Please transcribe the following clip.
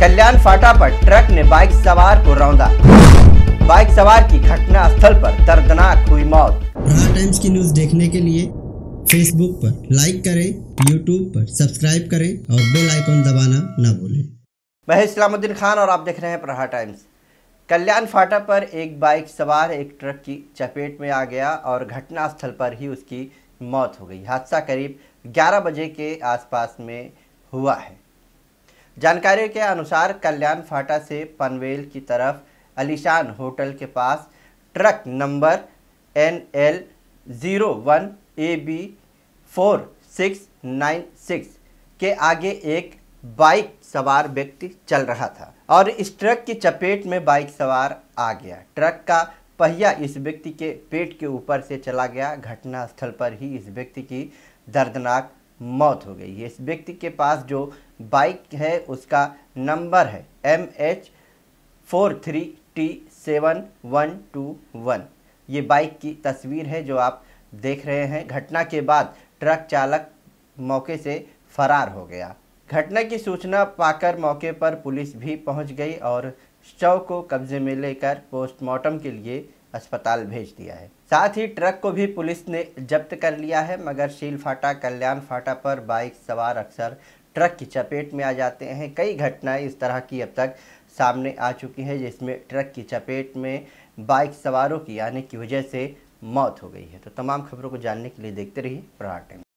कल्याण फाटा पर ट्रक ने बाइक सवार को रौंदा बाइक सवार की घटना स्थल पर दर्दनाक हुई मौत टाइम्स की न्यूज देखने के लिए फेसबुक पर लाइक करें यूट्यूब पर सब्सक्राइब करें और बेल आइकॉन दबाना ना भूलें मैं इस्लामुद्दीन खान और आप देख रहे हैं प्रहार टाइम्स कल्याण फाटा पर एक बाइक सवार एक ट्रक की चपेट में आ गया और घटनास्थल पर ही उसकी मौत हो गई हादसा करीब 11 बजे के आसपास में हुआ है जानकारी के अनुसार कल्याण फाटा से पनवेल की तरफ अलीशान होटल के पास truck number N L zero one A B four six nine six के आगे एक बाइक सवार व्यक्ति चल रहा था और इस ट्रक की चपेट में बाइक सवार आ गया ट्रक का पहिया इस व्यक्ति के पेट के ऊपर से चला गया घटनास्थल पर ही इस व्यक्ति की दर्दनाक मौत हो गई है इस व्यक्ति के पास जो बाइक है उसका नंबर है M H four three T seven one two one ये बाइक की तस्वीर है जो आप देख रहे हैं घटना के बाद ट्रक चालक मौके से फरार हो गया घटना की सूचना पाकर मौके पर पुलिस भी पहुंच गई और शव को कब्जे में लेकर पोस्टमार्टम के लिए अस्पताल भेज दिया है साथ ही ट्रक को भी पुलिस ने जब्त कर लिया है मगर शील फाटा कल्याण फाटा पर बाइक सवार अक्सर ट्रक की चपेट में आ जाते हैं कई घटनाएं इस तरह की अब तक सामने आ चुकी है जिसमें ट्रक की चपेट में बाइक सवारों की आने की वजह से मौत हो गई है तो तमाम खबरों को जानने के लिए देखते रहिए प्रहार टाइम